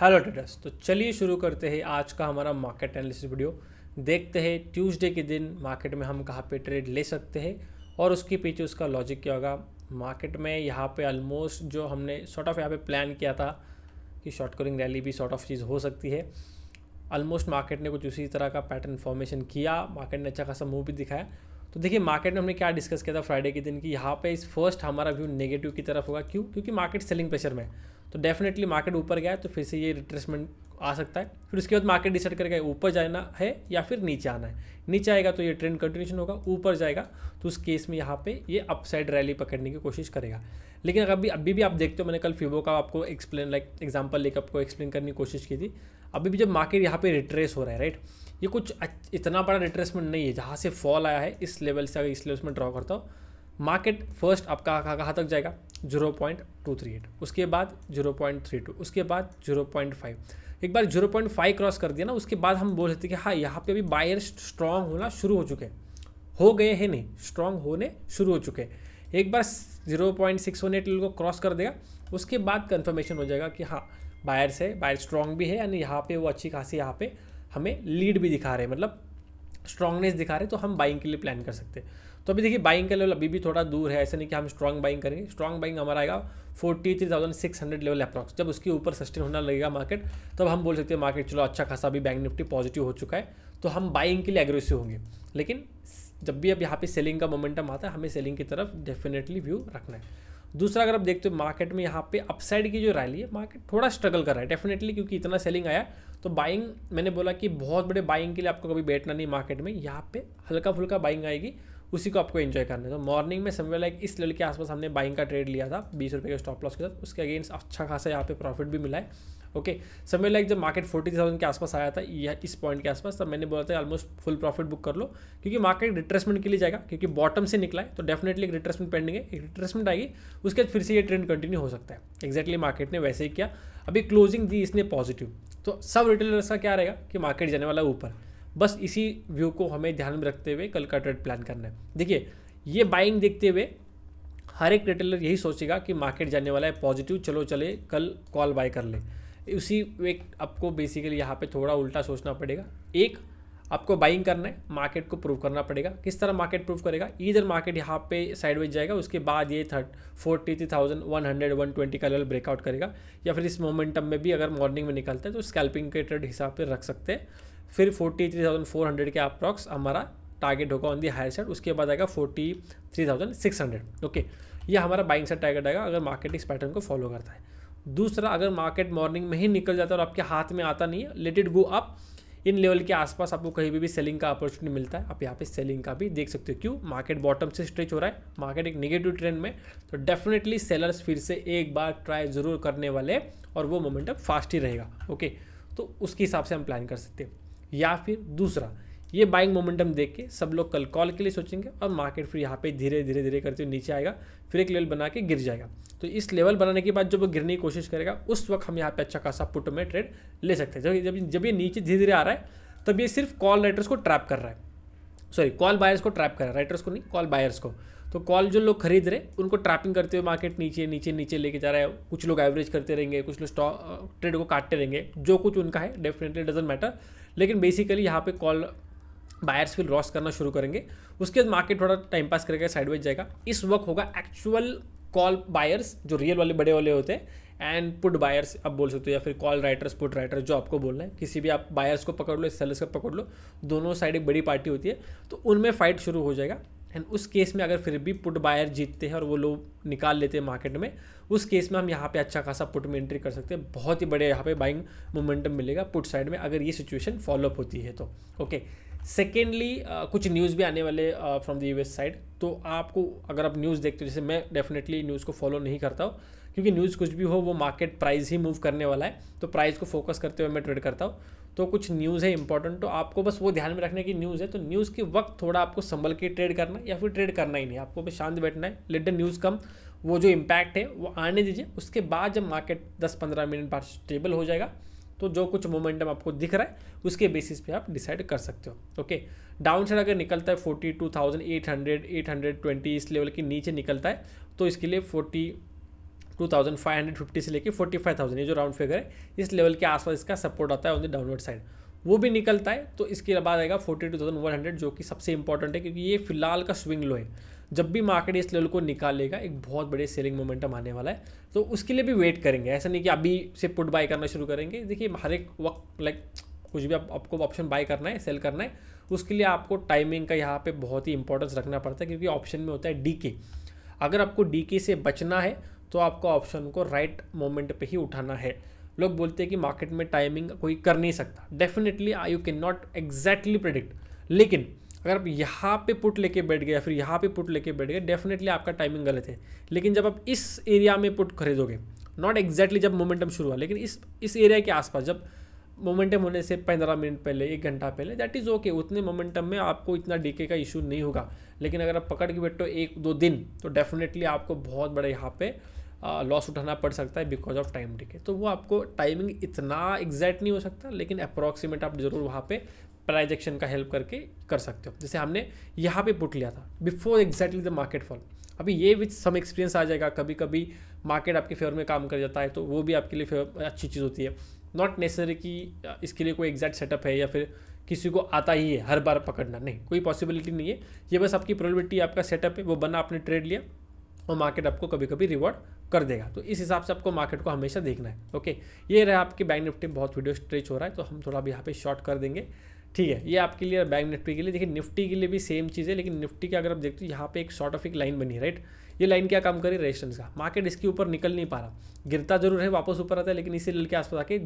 Hello traders तो चलिए शुरू करते हैं आज का हमारा मार्केट एनालिसिस वीडियो देखते हैं ट्यूसडे के दिन मार्केट में हम कहाँ पे ट्रेड ले सकते हैं और उसके पीछे उसका लॉजिक क्या होगा मार्केट में यहाँ पे ऑलमोस्ट जो हमने शॉर्ट ऑफ यहाँ पे प्लान किया था कि शॉर्ट करिंग रैली भी शॉर्ट ऑफ चीज़ हो सकती है ऑलमोस्ट मार्केट ने कुछ उसी तरह का पैटर्न फॉर्मेशन किया मार्केट ने अच्छा खासा मूव भी दिखाया तो देखिए मार्केट में हमने क्या डिस्कस किया था फ्राइडे के दिन कि यहाँ पे इस फर्स्ट हमारा व्यू नेगेटिव की तरफ होगा क्यों क्योंकि मार्केट सेलिंग प्रेशर में है तो डेफिनेटली मार्केट ऊपर गया तो फिर से ये रिट्रेसमेंट आ सकता है फिर उसके बाद मार्केट डिसाइड करेगा ऊपर जाना है या फिर नीचे आना है नीचे आएगा तो ये ट्रेंड कंटिन्यूशन होगा ऊपर जाएगा तो उस केस में यहाँ पे ये अपसाइड रैली पकड़ने की कोशिश करेगा लेकिन अगर अभी अभी भी आप देखते हो मैंने कल फिबो का आपको एक्सप्लेन लाइक एग्जाम्पल लेकर आपको एक्सप्लेन करने की कोशिश की थी अभी भी जब मार्केट यहाँ पर रिट्रेस हो रहा है राइट ये कुछ इतना बड़ा रिट्रेसमेंट नहीं है जहाँ से फॉल आया है इस लेवल से अगर इस लेवल में ड्रॉ करता हूँ मार्केट फर्स्ट आपका कहाँ तक जाएगा zero point two three eight उसके बाद जीरो पॉइंट थ्री टू उसके बाद जीरो पॉइंट फाइव एक बार जीरो पॉइंट फाइव क्रॉस कर दिया ना उसके बाद हम बोल सकते हैं कि हाँ यहाँ पे अभी बायर स्ट्रांग होना शुरू हो चुके हैं हो गए हैं नहीं स्ट्रांग होने शुरू हो चुके हैं एक बार zero point six one eight को क्रॉस कर देगा उसके बाद कन्फर्मेशन हो जाएगा कि हाँ बायर्स है बायर स्ट्रांग भी है यानी यहाँ पे वो अच्छी खासी यहाँ पे हमें लीड भी दिखा रहे हैं मतलब स्ट्रांगनेस दिखा रहे तो हम बाइंग के लिए प्लान कर सकते हैं तो अभी देखिए बाइंग का लेवल अभी भी थोड़ा दूर है ऐसा नहीं कि हम स्ट्रांग बाइंग करेंगे स्ट्रांग बाइंग हमारा आएगा forty three thousand six hundred level approx जब उसके ऊपर सस्टेन होना लगेगा मार्केट तब हम बोल सकते हैं मार्केट चलो अच्छा खासा अभी बैंक निफ्टी पॉजिटिव हो चुका है तो हम बाइंग के लिए एग्रेसिव होंगे लेकिन जब भी अब यहाँ पे सेलिंग का मोमेंटम आता है हमें सेलिंग की तरफ डेफिनेटली व्यू रखना है दूसरा अगर आप देखते हो मार्केट में यहाँ पे अपसाइड की जो रैली है मार्केट थोड़ा स्ट्रगल कर रहा है डेफिनेटली क्योंकि इतना सेलिंग आया तो बाइंग मैंने बोला कि बहुत बड़े बाइंग के लिए आपको कभी बैठना नहीं मार्केट में यहाँ पे हल्का फुल्का बाइंग आएगी उसी को आपको एंजॉय करना है तो मॉर्निंग में समय लाइक इस लड़के के आसपास हमने बाइंग का ट्रेड लिया था बीस रुपये के स्टॉप लॉस के साथ उसके अगेंस्ट अच्छा खासा यहाँ पे प्रॉफिट भी मिला है ओके समय लाइक जब मार्केट फोर्टी थाउजेंड के आसपास आया था या इस पॉइंट के आसपास तब मैंने बोला था ऑलमोस्ट फुल प्रॉफिट बुक कर लो क्योंकि मार्केट रिट्रेसमेंट के लिए जाएगा क्योंकि बॉटम से निकला है तो डेफिनेटली एक रिट्रेसमेंट पेंडिंग है एक रिट्रेसमेंट आएगी उसके बाद फिर से ये ट्रेंड कंटिन्यू हो सकता है एक्जैक्टली मार्केट ने वैसे ही किया अभी क्लोजिंग दी इसने पॉजिटिव तो सब रिटेलर्स का क्या रहेगा कि मार्केट जाने वाला है ऊपर बस इसी व्यू को हमें ध्यान में रखते हुए कल का ट्रेड प्लान करना है देखिए ये बाइंग देखते हुए हर एक रिटेलर यही सोचेगा कि मार्केट जाने वाला है पॉजिटिव चलो चले कल कॉल बाय कर ले उसी एक आपको बेसिकली यहाँ पे थोड़ा उल्टा सोचना पड़ेगा एक आपको बाइंग करना है मार्केट को प्रूव करना पड़ेगा किस तरह मार्केट प्रूव करेगा इधर मार्केट यहाँ पे साइडवेज जाएगा उसके बाद ये third forty three thousand one hundred one twenty का लेवल ब्रेकआउट करेगा या फिर इस मोमेंटम में भी अगर मॉर्निंग में निकलता है तो स्कैल्पिंग के ट्रेड हिसाब पे रख सकते हैं फिर forty three thousand four hundred के अप्रॉक्स हमारा टारगेट होगा ऑन दी हायर साइड उसके बाद आएगा forty three thousand six hundred okay ये हमारा बाइंग साइड टारगेट आएगा अगर मार्केट इस पैटर्न को फॉलो करता है दूसरा अगर मार्केट मॉर्निंग में ही निकल जाता है और आपके हाथ में आता नहीं है let it go up in level के आसपास आपको कहीं भी, सेलिंग का अपॉर्चुनिटी मिलता है आप यहाँ पे सेलिंग का भी देख सकते हो क्यों मार्केट बॉटम से स्ट्रेच हो रहा है मार्केट एक नेगेटिव ट्रेंड में तो डेफिनेटली सेलर्स फिर से एक बार ट्राई जरूर करने वाले और वो मोमेंटम फास्ट ही रहेगा ओके तो उसके हिसाब से हम प्लान कर सकते हैं या फिर दूसरा ये बाइंग मोमेंटम देख के सब लोग कल कॉल के लिए सोचेंगे और मार्केट फिर यहाँ पे धीरे धीरे धीरे करते हुए नीचे आएगा फिर एक लेवल बना के गिर जाएगा तो इस लेवल बनाने के बाद जब वो गिरने की कोशिश करेगा उस वक्त हम यहाँ पे अच्छा खासा पुट में ट्रेड ले सकते हैं जब जब ये नीचे धीरे धीरे आ रहा है तब ये सिर्फ कॉल राइटर्स को ट्रैप कर रहा है सॉरी कॉल बायर्स को ट्रैप कर रहा है राइटर्स को नहीं कॉल बायर्स को तो कॉल जो लोग खरीद रहे उनको ट्रैपिंग करते हुए मार्केट नीचे नीचे नीचे लेके जा रहा है कुछ लोग एवरेज करते रहेंगे कुछ लोग स्टॉक ट्रेड को काटते रहेंगे जो कुछ उनका है डेफिनेटली डजेंट मैटर लेकिन बेसिकली यहाँ पे कॉल बायर्स फिर लॉस करना शुरू करेंगे उसके बाद मार्केट थोड़ा टाइम पास करेगा साइडवेज जाएगा इस वक्त होगा एक्चुअल कॉल बायर्स जो रियल वाले बड़े वाले होते हैं एंड पुट बायर्स आप बोल सकते हो या फिर कॉल राइटर्स पुट राइटर्स जो आपको बोलना है किसी भी आप बायर्स को पकड़ लो सेलर्स को पकड़ लो दोनों साइड एक बड़ी पार्टी होती है तो उनमें फाइट शुरू हो जाएगा एंड उस केस में अगर फिर भी पुट बायर जीतते हैं और वो लोग निकाल लेते हैं मार्केट में उस केस में हम यहाँ पे अच्छा खासा पुट में एंट्री कर सकते हैं बहुत ही बड़े यहाँ पे बाइंग मोमेंटम मिलेगा पुट साइड में अगर ये सिचुएशन फॉलोअप होती है तो ओके okay. सेकेंडली uh, कुछ न्यूज़ भी आने वाले फ्रॉम द एस साइड तो आपको अगर आप न्यूज़ देखते हो जैसे मैं डेफिनेटली न्यूज़ को फॉलो नहीं करता हूँ क्योंकि न्यूज़ कुछ भी हो वो मार्केट प्राइस ही मूव करने वाला है तो प्राइस को फोकस करते हुए मैं ट्रेड करता हूँ तो कुछ न्यूज़ है इंपॉर्टेंट तो आपको बस वो ध्यान में रखने की न्यूज़ है तो न्यूज़ के वक्त थोड़ा आपको संभल के ट्रेड करना या फिर ट्रेड करना ही नहीं आपको बस शांत बैठना है लेट द न्यूज़ कम वो जो इम्पैक्ट है वो आने दीजिए उसके बाद जब मार्केट दस पंद्रह मिनट बाद स्टेबल हो जाएगा तो जो कुछ मोमेंटम आपको दिख रहा है उसके बेसिस पे आप डिसाइड कर सकते हो ओके डाउन साइड अगर निकलता है forty two thousand eight hundred eight hundred twenty इस लेवल के नीचे निकलता है तो इसके लिए forty two thousand five hundred fifty से लेके फोर्टी फाइव थाउजेंड ये जो राउंड फिगर है इस लेवल के आसपास इसका सपोर्ट आता है ऑन द डाउनवर्ड साइड वो भी निकलता है तो इसके बाद आएगा forty two thousand one hundred जो कि सबसे इंपॉर्टेंट है क्योंकि ये फिलहाल का स्विंग लो है जब भी मार्केट इस लेवल को निकालेगा एक बहुत बड़े सेलिंग मोमेंटम आने वाला है तो उसके लिए भी वेट करेंगे ऐसा नहीं कि अभी से पुट बाय करना शुरू करेंगे देखिए हर एक वक्त लाइक कुछ भी आप, आपको ऑप्शन बाय करना है सेल करना है उसके लिए आपको टाइमिंग का यहाँ पर बहुत ही इंपॉर्टेंस रखना पड़ता है क्योंकि ऑप्शन में होता है डी के अगर आपको डी के से बचना है तो आपको ऑप्शन को राइट मोमेंट पर ही उठाना है लोग बोलते हैं कि मार्केट में टाइमिंग कोई कर नहीं सकता definitely you can not exactly predict लेकिन अगर आप यहाँ पे पुट लेके बैठ गए या फिर यहाँ पे पुट लेके बैठ गए डेफिनेटली आपका टाइमिंग गलत है लेकिन जब आप इस एरिया में पुट खरीदोगे नॉट एग्जैक्टली जब मोमेंटम शुरू हुआ लेकिन इस इस एरिया के आसपास जब मोमेंटम होने से पंद्रह मिनट पहले एक घंटा पहले दैट इज़ ओके उतने मोमेंटम में आपको इतना डीके का इशू नहीं होगा लेकिन अगर आप पकड़ के बैठो एक दो दिन तो डेफिनेटली आपको बहुत बड़े यहाँ पे लॉस उठाना पड़ सकता है बिकॉज ऑफ टाइम डीके तो वो आपको टाइमिंग इतना एग्जैक्ट नहीं हो सकता लेकिन अप्रॉक्सीमेट आप जरूर वहाँ पे प्राइजेक्शन का हेल्प करके कर सकते हो जैसे हमने यहाँ पे पुट लिया था before exactly the market fall अभी ये विथ सम एक्सपीरियंस आ जाएगा कभी कभी मार्केट आपके फेवर में काम कर जाता है तो वो भी आपके लिए अच्छी चीज़ होती है नॉट नेसेसरी कि इसके लिए कोई एग्जैक्ट सेटअप है या फिर किसी को आता ही है हर बार पकड़ना नहीं कोई पॉसिबिलिटी नहीं है ये बस आपकी प्रोबेबिलिटी आपका सेटअप है वो बना आपने ट्रेड लिया और मार्केट आपको कभी कभी रिवॉर्ड कर देगा तो इस हिसाब से आपको मार्केट को हमेशा देखना है ओके ये रहा आपके बैंक निफ्टी में बहुत वीडियो स्ट्रेच हो रहा है तो हम थोड़ा भी यहाँ पे शॉर्ट कर देंगे ठीक है ये आपके लिए बैंक निफ्टी के लिए देखिए निफ्टी के लिए भी सेम चीज़ है लेकिन निफ्टी का अगर आप देखते हो यहाँ पे एक शॉर्ट ऑफ एक लाइन बनी है राइट ये लाइन क्या काम करी रेजिस्टेंस का मार्केट इसके ऊपर निकल नहीं पा रहा गिरता जरूर है वापस ऊपर आता है लेकिन इसी लेवल के आसपास आके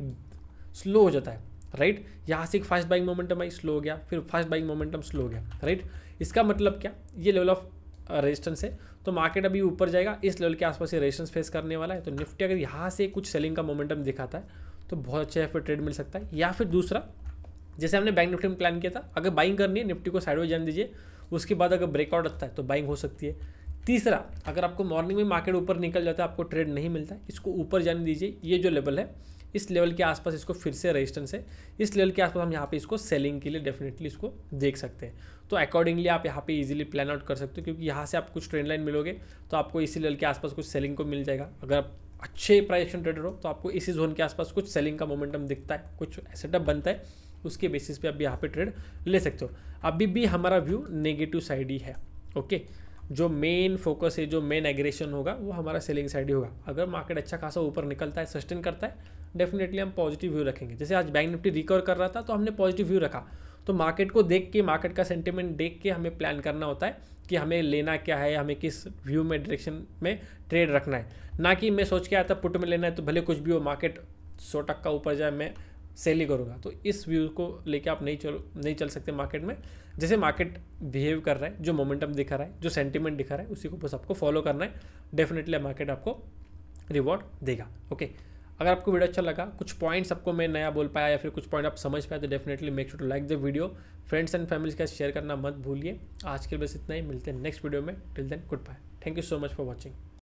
स्लो हो जाता है राइट यहाँ से एक फास्ट बाइंग मोमेंटम आई स्लो हो गया फिर फास्ट बाइंग मोमेंटम स्लो हो गया राइट इसका मतलब क्या ये लेवल ऑफ रेजिस्टेंस है तो मार्केट अभी ऊपर जाएगा इस लेवल के आसपास ये रेजिस्टेंस फेस करने वाला है तो निफ्टी अगर यहाँ से कुछ सेलिंग का मोमेंटम दिखाता है तो बहुत अच्छा यहाँ फिर ट्रेड मिल सकता है या फिर दूसरा जैसे हमने बैंक निफ्टी में प्लान किया था अगर बाइंग करनी है निफ्टी को साइड जान दीजिए उसके बाद अगर ब्रेकआउट रखता है तो बाइंग हो सकती है तीसरा अगर आपको मॉर्निंग में मार्केट ऊपर निकल जाता है आपको ट्रेड नहीं मिलता इसको ऊपर जाने दीजिए ये जो लेवल है इस लेवल के आसपास इसको फिर से रेजिस्टेंस है इस लेवल के आसपास हम यहाँ पे इसको सेलिंग के लिए डेफिनेटली इसको देख सकते हैं तो अकॉर्डिंगली आप यहाँ पे इजीली प्लान आउट कर सकते हो क्योंकि यहाँ से आप कुछ ट्रेंड लाइन मिलोगे तो आपको इसी लेवल के आसपास कुछ सेलिंग को मिल जाएगा अगर आप अच्छे प्राइजेशन ट्रेडर हो तो आपको इसी जोन के आसपास कुछ सेलिंग का मोमेंटम दिखता है कुछ सेटअप बनता है उसके बेसिस पे आप यहाँ पे ट्रेड ले सकते हो अभी भी हमारा व्यू नेगेटिव साइड ही है ओके जो मेन फोकस है जो मेन एग्रेशन होगा वो हमारा सेलिंग साइड ही होगा अगर मार्केट अच्छा खासा ऊपर निकलता है सस्टेन करता है डेफिनेटली हम पॉजिटिव व्यू रखेंगे जैसे आज बैंक निफ्टी रिकवर कर रहा था तो हमने पॉजिटिव व्यू रखा तो मार्केट को देख के मार्केट का सेंटिमेंट देख के हमें प्लान करना होता है कि हमें लेना क्या है हमें किस व्यू में डायरेक्शन में ट्रेड रखना है ना कि मैं सोच के आता पुट में लेना है तो भले कुछ भी हो मार्केट सौ टक्का ऊपर जाए मैं सेल ही करूँगा तो इस व्यू को लेके आप नहीं चलो नहीं चल सकते मार्केट में जैसे मार्केट बिहेव कर रहा है जो मोमेंटम दिखा रहा है जो सेंटिमेंट दिखा रहा है उसी को बस आपको फॉलो करना है डेफिनेटली मार्केट आपको रिवॉर्ड देगा ओके अगर आपको वीडियो अच्छा लगा कुछ पॉइंट्स आपको मैं नया बोल पाया या फिर कुछ पॉइंट आप समझ पाए तो definitely make sure to like the video friends and family के साथ शेयर करना मत भूलिए आज के बस इतना ही मिलते हैं नेक्स्ट वीडियो में till then good bye thank you so much for watching